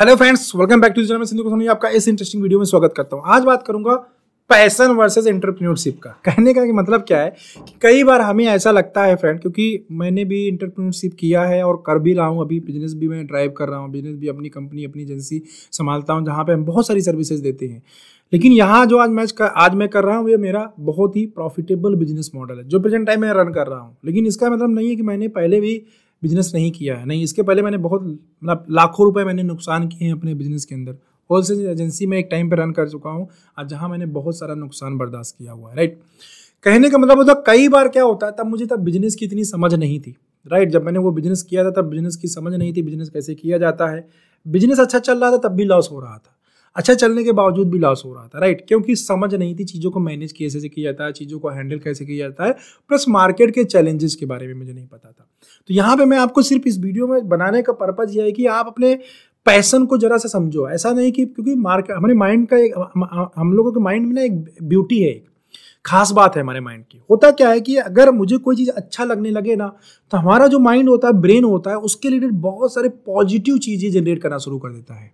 Hello friends welcome back to channel Sindhu को आपका इस इंटरेस्टिंग वीडियो में स्वागत करता हूँ आज बात करूंगा पैसन वर्सेस इंटरप्रीन्योरशिप का कहने का मतलब क्या है कि कई बार हमें ऐसा लगता है फ्रेंड क्योंकि मैंने भी इंटरप्रीन्योरशिप किया है और कर भी रहा हूँ अभी बिजनेस भी मैं ड्राइव कर रहा हूँ बिजनेस भी अपनी कंपनी अपनी एजेंसी संभालता हूँ जहाँ पर हम बहुत सारी सर्विसेज देते हैं लेकिन यहाँ जो आज मैच कर आज मैं कर रहा हूँ ये मेरा बहुत ही प्रॉफिटेबल बिजनेस मॉडल है जो प्रेजेंट टाइम मैं रन कर रहा हूँ लेकिन इसका मतलब नहीं है कि मैंने पहले भी बिजनेस नहीं किया है नहीं इसके पहले मैंने बहुत मतलब लाखों रुपए मैंने नुकसान किए हैं अपने बिजनेस के अंदर होलसेल एजेंसी में एक टाइम पर रन कर चुका हूँ और जहाँ मैंने बहुत सारा नुकसान बर्दाश्त किया हुआ है राइट कहने का मतलब होता कई बार क्या होता है तब मुझे तब बिजनेस की इतनी समझ नहीं थी राइट जब मैंने वो बिजनेस किया था तब बिजनेस की समझ नहीं थी बिजनेस कैसे किया जाता है बिजनेस अच्छा चल रहा था तब भी लॉस हो रहा था अच्छा चलने के बावजूद भी लॉस हो रहा था राइट क्योंकि समझ नहीं थी चीज़ों को मैनेज कैसे किया जाता है चीज़ों को हैंडल कैसे किया जाता है प्लस मार्केट के चैलेंजेस के बारे में मुझे नहीं पता था तो यहाँ पे मैं आपको सिर्फ इस वीडियो में बनाने का पर्पज़ यह है कि आप अपने पैसन को जरा सा समझो ऐसा नहीं कि क्योंकि मार्केट हमारे माइंड का एक हम लोगों के माइंड में ना एक ब्यूटी है एक खास बात है हमारे माइंड की होता क्या है कि अगर मुझे कोई चीज़ अच्छा लगने लगे ना तो हमारा जो माइंड होता है ब्रेन होता है उसके रिलेटेड बहुत सारे पॉजिटिव चीज़ें जनरेट करना शुरू कर देता है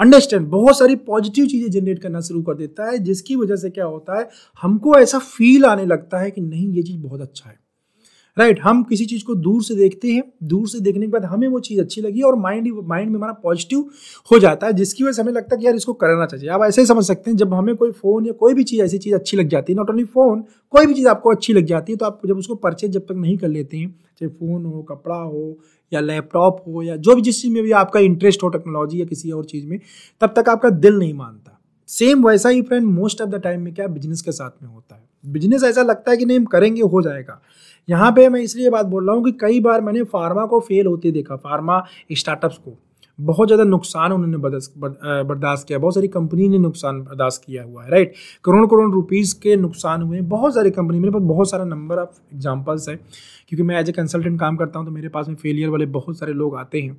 अंडरस्टैंड बहुत सारी पॉजिटिव चीज़ें जनरेट करना शुरू कर देता है जिसकी वजह से क्या होता है हमको ऐसा फील आने लगता है कि नहीं ये चीज़ बहुत अच्छा है राइट हम किसी चीज़ को दूर से देखते हैं दूर से देखने के बाद हमें वो चीज़ अच्छी लगी और माइंड माइंड में हमारा पॉजिटिव हो जाता है जिसकी वजह से हमें लगता है कि यार इसको करना चाहिए आप ऐसे ही समझ सकते हैं जब हमें कोई फ़ोन या कोई भी चीज़ ऐसी चीज़ अच्छी लग जाती है नॉट ओनली फ़ोन कोई भी चीज़ आपको अच्छी लग जाती है तो आप जब उसको परचेज जब तक नहीं कर लेते हैं चाहे फ़ोन हो कपड़ा हो या लैपटॉप हो या जो भी जिस चीज़ में भी आपका इंटरेस्ट हो टेक्नोलॉजी या किसी और चीज़ में तब तक आपका दिल नहीं मानता सेम वैसा ही friend most of the time में क्या बिजनेस के साथ में होता है बिजनेस ऐसा लगता है कि नहीं हम करेंगे हो जाएगा यहाँ पे मैं इसलिए बात बोल रहा हूँ कि कई बार मैंने फार्मा को फेल होते देखा फार्मा स्टार्टअप्स को बहुत ज़्यादा नुकसान उन्होंने बर्दाश्त किया बहुत सारी कंपनी ने नुकसान बर्दाश्त किया हुआ है राइट करोड़ करोड़ रुपीज़ के नुकसान हुए बहुत सारी कंपनी मेरे पास बहुत सारा नंबर ऑफ एग्ज़ाम्पल्स है क्योंकि मैं एज ए कंसल्टेंट काम करता हूँ तो मेरे पास में फेलियर वाले बहुत सारे लोग आते हैं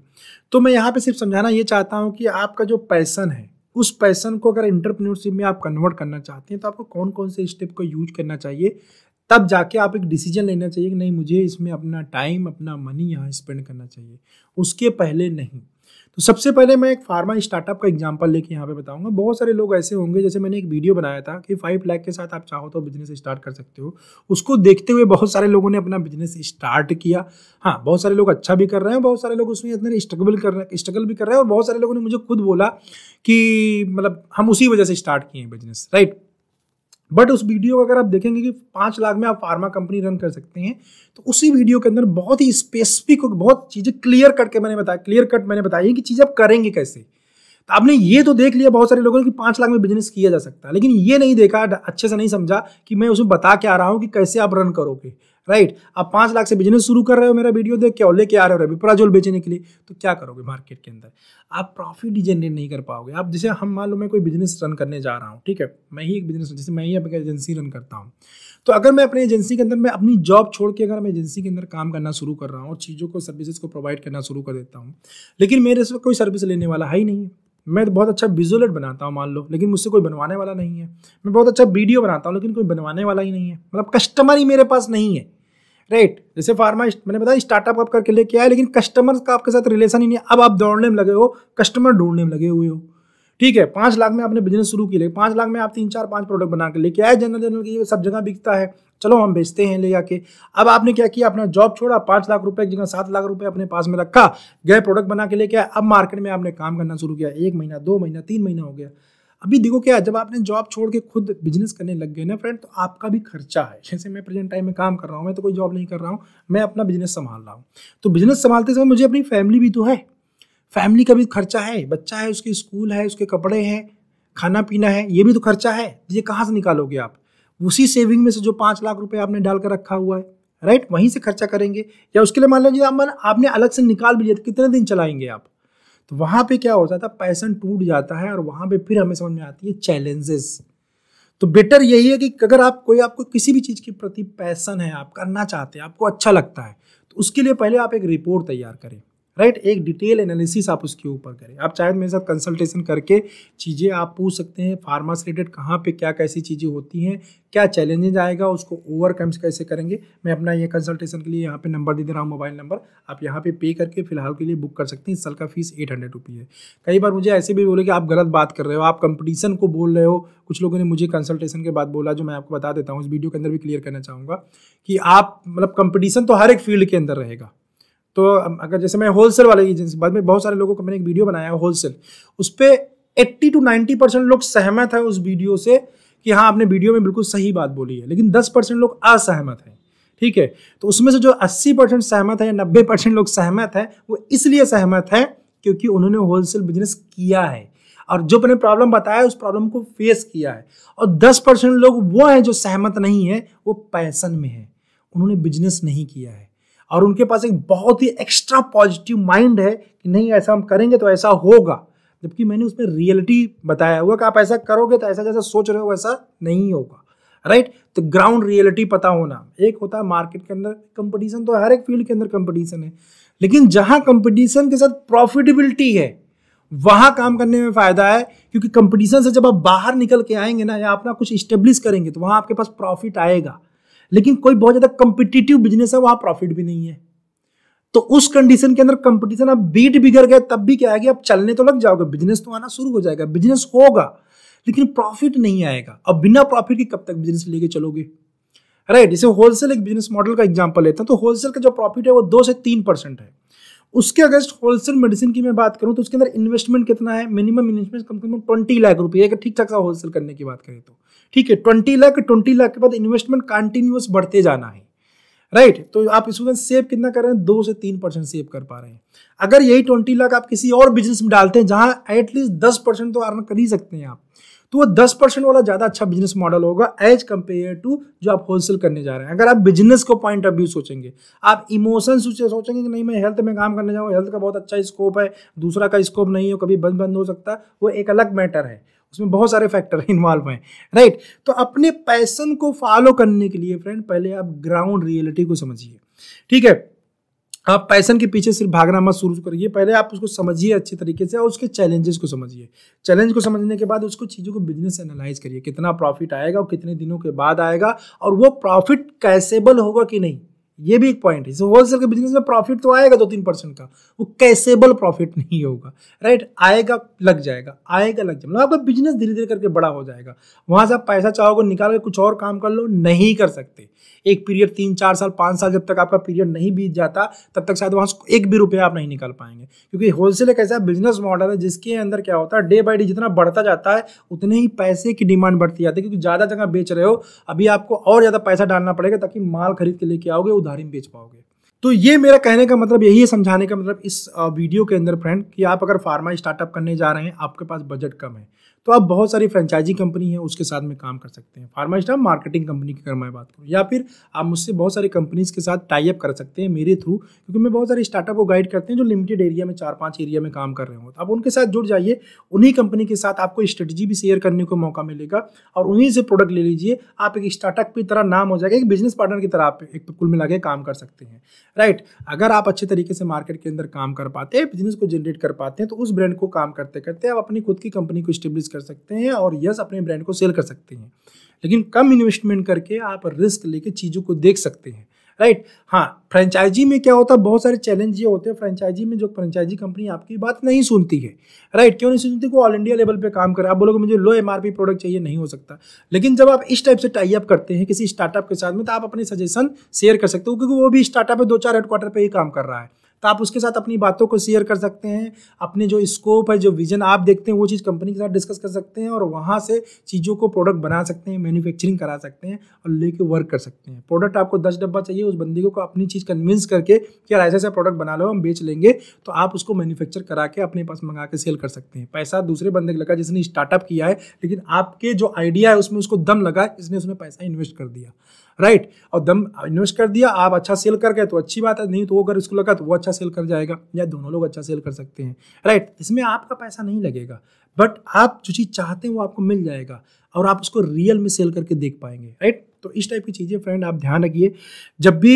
तो मैं यहाँ पर सिर्फ समझाना ये चाहता हूँ कि आपका जो पैसन है उस पैसन को अगर इंटरप्रेन्योरशिप में आप कन्वर्ट करना चाहते हैं तो आपको कौन कौन से स्टेप को यूज करना चाहिए तब जाके आप एक डिसीजन लेना चाहिए कि नहीं मुझे इसमें अपना टाइम अपना मनी यहाँ स्पेंड करना चाहिए उसके पहले नहीं तो सबसे पहले मैं एक फार्मा स्टार्टअप का एग्जाम्पल लेके यहाँ पे बताऊंगा बहुत सारे लोग ऐसे होंगे जैसे मैंने एक वीडियो बनाया था कि फाइव लाख के साथ आप चाहो तो बिजनेस स्टार्ट कर सकते हो उसको देखते हुए बहुत सारे लोगों ने अपना बिजनेस स्टार्ट किया हाँ बहुत सारे लोग अच्छा भी कर रहे हैं बहुत सारे लोग उसमें इतने स्ट्रगल कर रहे हैं स्ट्रगल भी कर रहे हैं और बहुत सारे लोगों ने मुझे खुद बोला कि मतलब हम उसी वजह से स्टार्ट किए हैं बिजनेस राइट बट उस वीडियो को अगर आप देखेंगे कि पाँच लाख में आप फार्मा कंपनी रन कर सकते हैं तो उसी वीडियो के अंदर बहुत ही स्पेसिफिक बहुत चीज़ें क्लियर कट के मैंने बताया क्लियर कट मैंने बताई कि चीज़ आप करेंगे कैसे तो आपने ये तो देख लिया बहुत सारे लोगों ने कि पाँच लाख में बिजनेस किया जा सकता है लेकिन ये नहीं देखा अच्छे से नहीं समझा कि मैं उसमें बता के आ रहा हूँ कि कैसे आप रन करोगे राइट आप पाँच लाख से बिजनेस शुरू कर रहे हो मेरा वीडियो देख के और लेके आ रहे हो प्राजोल बेचने के लिए तो क्या करोगे मार्केट के अंदर आप प्रॉफिट जनरेट नहीं कर पाओगे आप जैसे हम मान लो मैं कोई बिजनेस रन करने जा रहा हूँ ठीक है मैं ही एक बिजनेस जैसे मैं ही अपनी एजेंसी रन करता हूँ तो अगर मैं अपने एजेंसी के अंदर मैं अपनी जॉब छोड़ के अगर मैं एजेंसी के अंदर काम करना शुरू कर रहा हूँ और चीज़ों को सर्विसेज को प्रोवाइड करना शुरू कर देता हूँ लेकिन मेरे से कोई सर्विस लेने वाला है ही नहीं है मैं तो बहुत अच्छा विजुअलट बनाता हूँ मान लो लेकिन मुझसे कोई बनवाने वाला नहीं है मैं बहुत अच्छा वीडियो बनाता हूँ लेकिन कोई बनवाने वाला ही नहीं है मतलब कस्टमर ही मेरे पास नहीं है राइट जैसे फार्मा मैंने बताया स्टार्टअप आप करके लेके आए लेकिन कस्टमर का आपके साथ रिलेशन ही नहीं अब आप दौड़ने में लगे हो कस्टमर ढूंढने में लगे हुए हो ठीक है पाँच लाख में आपने बिजनेस शुरू किया पाँच लाख में आप तीन चार पाँच प्रोडक्ट बना के लेके आए जनरल जनरल की सब जगह बिकता है चलो हम बेचते हैं ले जाके अब आपने क्या किया अपना जॉब छोड़ा पाँच लाख रुपए की जगह सात लाख रुपए अपने पास में रखा गए प्रोडक्ट बना के लेके आए अब मार्केट में आपने काम करना शुरू किया एक महीना दो महीना तीन महीना हो गया अभी देखो क्या जब आपने जॉब छोड़ के खुद बिजनेस करने लग गए ना फ्रेंड तो आपका भी खर्चा है जैसे मैं प्रेजेंट टाइम में काम कर रहा हूँ मैं तो कोई जॉब नहीं कर रहा हूँ मैं अपना बिजनेस संभाल रहा हूँ तो बिजनेस संभालते समय मुझे अपनी फैमिली भी तो है फैमिली का भी खर्चा है बच्चा है उसके स्कूल है उसके कपड़े हैं खाना पीना है ये भी तो खर्चा है तो ये कहाँ से निकालोगे आप उसी सेविंग में से जो पाँच लाख रुपये आपने डाल कर रखा हुआ है राइट वहीं से खर्चा करेंगे या उसके लिए मान लीजिए आप आपने अलग से निकाल भी लिया तो कितने दिन चलाएंगे आप तो वहाँ पे क्या हो जाता है पैसन टूट जाता है और वहाँ पे फिर हमें समझ में आती है चैलेंजेस तो बेटर यही है कि अगर आप कोई आपको किसी भी चीज़ के प्रति पैसन है आप करना चाहते हैं आपको अच्छा लगता है तो उसके लिए पहले आप एक रिपोर्ट तैयार करें राइट एक डिटेल एनालिसिस आप उसके ऊपर करें आप चाहे तो मेरे साथ कंसल्टेशन करके चीज़ें आप पूछ सकते हैं फार्मा से रिलेटेड कहाँ पर क्या कैसी चीज़ें होती हैं क्या चैलेंजेज आएगा उसको ओवरकम्स कैसे करेंगे मैं अपना ये कंसल्टेशन के लिए यहाँ पे नंबर दे दे रहा हूँ मोबाइल नंबर आप यहाँ पे पे करके फिलहाल के लिए बुक कर सकते हैं इस साल का फीस एट हंड्रेड रुपी है कई बार मुझे ऐसे भी बोले कि आप गलत बात कर रहे हो आप कंपटीशन को बोल रहे हो कुछ लोगों ने मुझे कंसल्टेशन के बाद बोला जो मैं आपको बता देता हूँ इस वीडियो के अंदर भी क्लियर करना चाहूँगा कि आप मतलब कंपटीशन तो हर एक फील्ड के अंदर रहेगा तो अगर जैसे मैं होलसेल वाले एजेंसी बाद में बहुत सारे लोगों को मैंने एक वीडियो बनाया है होलसेल उस पर एट्टी टू नाइन्टी परसेंट लोग सहमत है उस वीडियो से कि हाँ आपने वीडियो में बिल्कुल सही बात बोली है लेकिन दस परसेंट लोग असहमत हैं ठीक है तो उसमें से जो अस्सी परसेंट सहमत है या नब्बे परसेंट लोग सहमत हैं वो इसलिए सहमत हैं क्योंकि उन्होंने होलसेल बिजनेस किया है और जो अपने प्रॉब्लम बताया उस प्रॉब्लम को फेस किया है और दस परसेंट लोग वो हैं जो सहमत नहीं है वो पैसन में है उन्होंने बिजनेस नहीं किया है और उनके पास एक बहुत ही एक्स्ट्रा पॉजिटिव माइंड है कि नहीं ऐसा हम करेंगे तो ऐसा होगा जबकि मैंने उसमें रियलिटी बताया हुआ कि आप ऐसा करोगे तो ऐसा जैसा सोच रहे हो वैसा नहीं होगा राइट right? तो ग्राउंड रियलिटी पता होना एक होता है मार्केट के अंदर कंपटीशन तो हर एक फील्ड के अंदर कंपटीशन है लेकिन जहां कंपटीशन के साथ प्रॉफिटेबिलिटी है वहां काम करने में फायदा है क्योंकि कंपटीशन से जब आप बाहर निकल के आएंगे ना या अपना कुछ इस्टेब्लिश करेंगे तो वहां आपके पास प्रॉफिट आएगा लेकिन कोई बहुत ज़्यादा कंपिटिटिव बिजनेस है वहां प्रॉफिट भी नहीं है तो उस कंडीशन के अंदर कंपटीशन अब बीट बिगड़ गया तब भी क्या है कि आप चलने तो लग जाओगे बिजनेस तो आना शुरू हो जाएगा बिजनेस होगा लेकिन प्रॉफिट नहीं आएगा अब बिना प्रॉफिट के कब तक बिजनेस लेके चलोगे राइट जैसे होलसेल एक बिजनेस मॉडल का एग्जाम्पल लेता हूँ तो होलसेल का जो प्रॉफिट है वो दो से तीन परसेंट है उसके अगेंस्ट होलसेल मेडिसिन की मैं बात करूँ तो उसके अंदर इन्वेस्टमेंट कितना है मिनिमम इन्वेस्टमेंट कम से कम ट्वेंटी लाख रुपये ठीक ठाक सा होलसेल करने की बात करें तो ठीक है ट्वेंटी लाख ट्वेंटी लाख के बाद इन्वेस्टमेंट कंटिन्यूस बढ़ते जाना है राइट तो आप इस वक्त सेव कितना कर रहे हैं दो से तीन परसेंट सेव कर पा रहे हैं अगर यही ट्वेंटी लाख आप किसी और बिजनेस में डालते हैं जहां एटलीस्ट दस परसेंट तो अर्न कर ही सकते हैं आप तो वो दस परसेंट वाला ज़्यादा अच्छा बिजनेस मॉडल होगा एज कंपेयर टू जो आप होलसेल करने जा रहे हैं अगर आप बिजनेस को पॉइंट ऑफ व्यू सोचेंगे आप इमोशन सोचेंगे कि नहीं मैं हेल्थ में काम करने जाऊँ हेल्थ का बहुत अच्छा स्कोप है दूसरा का स्कोप नहीं हो कभी बंद बंद हो सकता वो एक अलग मैटर है उसमें बहुत सारे फैक्टर इन्वॉल्व हैं राइट तो अपने पैसन को फॉलो करने के लिए फ्रेंड पहले आप ग्राउंड रियलिटी को समझिए ठीक है आप पैसन के पीछे सिर्फ भागना मत शुरू करिए पहले आप उसको समझिए अच्छे तरीके से और उसके चैलेंजेस को समझिए चैलेंज को समझने के बाद उसको चीज़ों को बिजनेस एनालाइज करिए कितना प्रॉफिट आएगा और कितने दिनों के बाद आएगा और वो प्रॉफिट कैसेबल होगा कि नहीं ये भी एक पॉइंट है so, होलसेल के बिजनेस में प्रॉफिट तो आएगा दो तीन परसेंट का वो कैसेबल प्रॉफिट नहीं होगा राइट आएगा लग जाएगा आएगा लग जाएगा मतलब आपका बिजनेस धीरे धीरे करके बड़ा हो जाएगा वहां से आप पैसा चाहोगे निकाल के कुछ और काम कर लो नहीं कर सकते एक पीरियड तीन चार साल पाँच साल जब तक आपका पीरियड नहीं बीत जाता तब तक शायद वहाँ एक भी रुपया आप नहीं निकाल पाएंगे क्योंकि होलसेल एक ऐसा बिजनेस मॉडल है जिसके अंदर क्या होता है डे बाई डे जितना बढ़ता जाता है उतने ही पैसे की डिमांड बढ़ती जाती है क्योंकि ज़्यादा जगह बेच रहे हो अभी आपको और ज़्यादा पैसा डालना पड़ेगा ताकि माल खरीद के लेके आओगे उधार उधारी में बेच पाओगे तो ये मेरा कहने का मतलब यही है समझाने का मतलब इस वीडियो के अंदर फ्रेंड कि आप अगर फार्मा स्टार्टअप करने जा रहे हैं आपके पास बजट कम है तो आप बहुत सारी फ्रेंचाइजी कंपनी है उसके साथ में काम कर सकते हैं फार्मा स्टाफ मार्केटिंग कंपनी की अगर मैं बात करूँ या फिर आप मुझसे बहुत सारी कंपनीज़ के साथ टाइप कर सकते हैं मेरे थ्रू क्योंकि मैं बहुत सारे स्टार्टअप को गाइड करते हैं जो लिमिटेड एरिया में चार पाँच एरिया में काम कर रहे हो तो आप उनके साथ जुड़ जाइए उन्हीं कंपनी के साथ आपको स्ट्रेटजी भी शेयर करने को मौका मिलेगा और उन्हीं से प्रोडक्ट ले लीजिए आप एक स्टार्टअप की तरह नाम हो जाएगा एक बिजनेस पार्टनर की तरह आप एक कुल मिला के काम कर सकते हैं राइट अगर आप अच्छे तरीके से मार्केट के अंदर काम कर पाते हैं बिजनेस को जनरेट कर पाते हैं तो उस ब्रांड को काम करते करते आप अपनी खुद की कंपनी को स्टेब्लिश कर सकते हैं और यस अपने ब्रांड को सेल कर सकते हैं लेकिन कम इन्वेस्टमेंट करके आप रिस्क लेके चीज़ों को देख सकते हैं राइट हाँ फ्रेंचाइजी में क्या होता है बहुत सारे चैलेंज ये होते हैं फ्रेंचाइजी में जो फ्रेंचाइजी कंपनी आपकी बात नहीं सुनती है राइट क्यों नहीं सुनती को ऑल इंडिया लेवल पे काम करे आप बोलोगे मुझे लो एम प्रोडक्ट चाहिए नहीं हो सकता लेकिन जब आप इस टाइप से टाई अप करते हैं किसी स्टार्टअप के साथ में तो आप अपने सजेशन शेयर कर सकते हो क्योंकि वो भी स्टार्टअप है दो चार हेडक्वार्टर पर ही काम कर रहा है तो आप उसके साथ अपनी बातों को शेयर कर सकते हैं अपने जो स्कोप है जो विजन आप देखते हैं वो चीज़ कंपनी के साथ डिस्कस कर सकते हैं और वहाँ से चीज़ों को प्रोडक्ट बना सकते हैं मैन्युफैक्चरिंग करा सकते हैं और लेके वर्क कर सकते हैं प्रोडक्ट आपको दस डब्बा चाहिए उस बंदी को अपनी चीज़ कन्विंस करके कि यार ऐसा ऐसा प्रोडक्ट बना लो हम बेच लेंगे तो आप उसको मैन्युफैक्चर करा के अपने पास मंगा के सेल कर सकते हैं पैसा दूसरे बंदे को लगा जिसने स्टार्टअप किया है लेकिन आपके जो आइडिया है उसमें उसको दम लगा इसने उसमें पैसा इन्वेस्ट कर दिया राइट और दम इन्वेस्ट कर दिया आप अच्छा सेल कर गए तो अच्छी बात है नहीं तो अगर उसको लगा तो वो अच्छा अच्छा सेल कर जाएगा या दोनों लोग अच्छा सेल कर सकते हैं राइट इसमें आपका पैसा नहीं लगेगा बट आप जो चीज़ चाहते हैं वो आपको मिल जाएगा और आप उसको रियल में सेल करके देख पाएंगे राइट तो इस टाइप की चीज़ें फ्रेंड आप ध्यान रखिए जब भी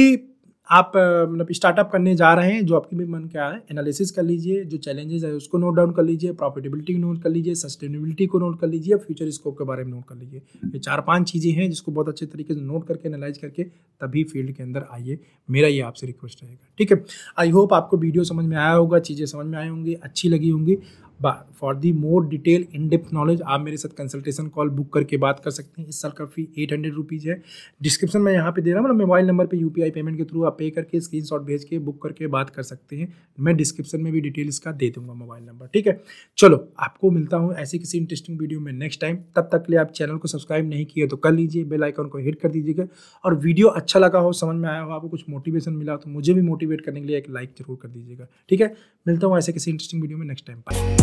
आप मतलब स्टार्टअप करने जा रहे हैं जो आपके भी मन क्या है एनालिसिस कर लीजिए जो चैलेंजेस है उसको नोट डाउन कर लीजिए प्रॉफिटेबिलिटी नोट कर लीजिए सस्टेनेबिलिटी को नोट कर लीजिए फ्यूचर स्कोप के बारे में नोट कर लीजिए ये चार पांच चीज़ें हैं जिसको बहुत अच्छे तरीके से नोट करके एनालाइज करके तभी फील्ड के अंदर आइए मेरा ये आपसे रिक्वेस्ट रहेगा ठीक है आई होप आपको वीडियो समझ में आया होगा चीज़ें समझ में आई होंगी अच्छी लगी होंगी for the more detail in depth knowledge आप मेरे साथ कंसल्टेशन कॉल बुक करके बात कर सकते हैं इस साल का फी एट हंड्रेड रुपीज़ है डिस्क्रिप्शन में यहाँ पे दे रहा हूँ मतलब मोबाइल नंबर पे यूपीआई पेमेंट के थ्रू आप पे करके स्क्रीन शॉट भेज के बुक करके बात कर सकते हैं मैं डिस्क्रिप्शन में भी डिटेल इसका दे दूंगा मोबाइल नंबर ठीक है चलो आपको मिलता हूँ ऐसी किसी इंटरेस्टिंग वीडियो में नेक्स्ट टाइम तब तक के लिए आप चैनल को सब्सक्राइब नहीं किया तो कर लीजिए बेल आइकन को हिट कर दीजिएगा और वीडियो अच्छा लगा हो समझ में आया हो आपको कुछ मोटिवेशन मिला तो मुझे भी मोटिवेट करने के लिए एक लाइक जरूर कर दीजिएगा ठीक है मिलता हूँ ऐसे किसी इंटरेस्टिंग वीडियो में नेक्स्ट टाइम बाय